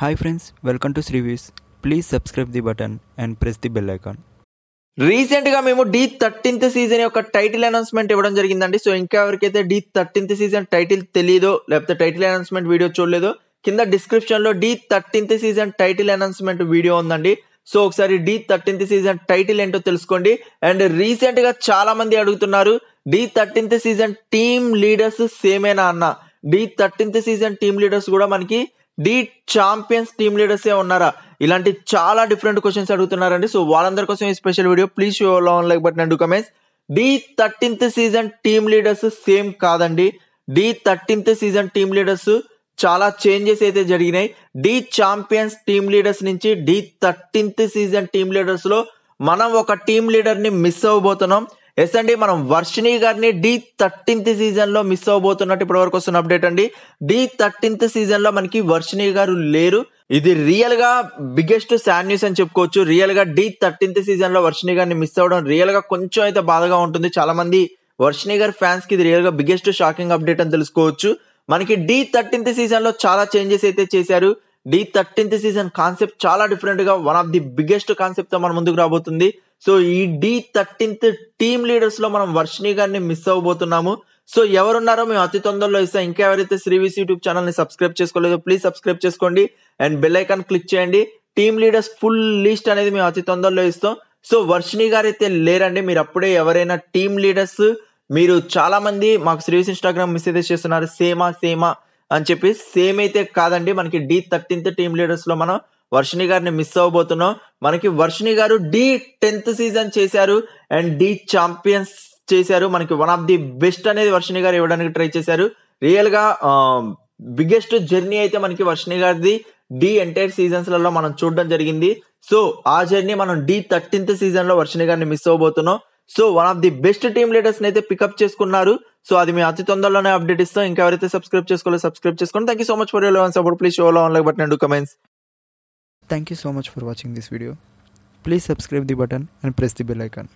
Hi friends welcome to Sri Views please subscribe the button and press the bell icon రీసెంట్గా మేము the thirteenth season యొక్క title announcement ఇవ్వడం జరిగిందండి so ఇంకా ఎవరికైతే డి థర్టీన్త్ సీజన్ టైటిల్ తెలియదో లేకపోతే టైటిల్ అనౌన్స్మెంట్ వీడియో చూడలేదో కింద డిస్క్రిప్షన్లో the thirteenth season title announcement video ఉందండి సో ఒకసారి డి థర్టీన్త్ సీజన్ టైటిల్ ఏంటో తెలుసుకోండి అండ్ రీసెంట్గా చాలామంది అడుగుతున్నారు the thirteenth season team leaders సేమేనా అన్న the thirteenth season team leaders కూడా మనకి డి ఛాంపియన్స్ టీమ్ లీడర్స్ ఏ ఉన్నారా ఇలాంటి చాలా డిఫరెంట్ క్వశ్చన్స్ అడుగుతున్నారండి సో వాళ్ళందరి కోసం ఈ special video please show like like button and comments the thirteenth season team leaders same కాదండి the thirteenth season team leaders చాలా చేంజెస్ అయితే జరిగినాయి డి ఛాంపియన్స్ టీమ్ లీడర్స్ నుంచి డి థర్టీన్త్ సీజన్ టీమ్ లీడర్స్లో మనం ఒక టీమ్ లీడర్ని మిస్ అవ్వబోతున్నాం ఎస్ అండి మనం వర్షిణి గారిని డి థర్టీన్త్ సీజన్ లో మిస్ అవ్వబోతున్నట్టు ఇప్పటి వరకు వస్తున్న అప్డేట్ అండి డి థర్టీన్త్ సీజన్ లో మనకి వర్షిణి గారు లేరు ఇది రియల్ గా బిగ్గెస్ట్ శాడ్ న్యూస్ అని చెప్పుకోవచ్చు రియల్ గా డి థర్టీన్త్ సీజన్ లో వర్షిణి గారిని మిస్ అవ్వడం రియల్ గా కొంచెం అయితే బాధగా ఉంటుంది చాలా మంది వర్షిణి గారి ఫ్యాన్స్ కి ఇది రియల్ గా బిగ్గెస్ట్ షాకింగ్ అప్డేట్ అని తెలుసుకోవచ్చు మనకి డి థర్టీన్త్ సీజన్ లో చాలా చేంజెస్ అయితే చేశారు డి థర్టీన్త్ సీజన్ కాన్సెప్ట్ చాలా డిఫరెంట్ గా one of the biggest concept తో మన ముందుకు రాబోతుంది సో ఈ డి థర్టీన్త్ టీమ్ లీడర్స్ లో మనం వర్షిణి గారిని మిస్ అవ్వబోతున్నాము సో ఎవరున్నారో మేము అతి తొందరలో ఇస్తాం ఇంకెవరైతే శ్రీవిస్ యూట్యూబ్ ఛానల్ ని సబ్స్క్రైబ్ చేసుకోలేదో ప్లీజ్ సబ్స్క్రైబ్ చేసుకోండి అండ్ బెల్ ఐకాన్ క్లిక్ చేయండి టీమ్ లీడర్స్ ఫుల్ లిస్ట్ అనేది మేము అతి తొందరలో ఇస్తాం సో వర్షిణి గారు అయితే లేరండి మీరు అప్పుడే ఎవరైనా టీమ్ లీడర్స్ మీరు చాలా మంది మాకు శ్రీవిస్ ఇన్స్టాగ్రామ్ మెసేజెస్ చేస్తున్నారు సేమా సేమా అని చెప్పి సేమ్ అయితే కాదండి మనకి డి థర్టీన్త్ టీమ్ లీడర్స్ లో మనం వర్షిణి గారిని మిస్ అవ్వబోతున్నాం మనకి వర్షిణి గారు డి టెన్త్ సీజన్ చేశారు అండ్ డి ఛాంపియన్స్ చేశారు మనకి వన్ ఆఫ్ ది బెస్ట్ అనేది వర్షిణి గారు ఇవ్వడానికి ట్రై చేశారు రియల్ గా బిగ్గెస్ట్ జర్నీ అయితే మనకి వర్షిణి గారిది డి ఎంటైర్ సీజన్స్ లలో మనం చూడడం జరిగింది సో ఆ జర్నీ మనం డి థర్టీన్త్ సీజన్ లో వర్షిణి గారిని మిస్ అవ్వబోతున్నాం so one of the best team leaders అయితే పికప్ చేసుకున్నారు సో అది మేము అతి తొందరలోనే అప్డేట్ ఇస్తాం ఇంకా ఎవరైతే సబ్స్క్రైబ్ చేసుకోవాలో సబ్స్క్రైబ్ చేసుకోండి thank you so much for your support please show love but and comments Thank you so much for watching this video. Please subscribe the button and press the bell icon.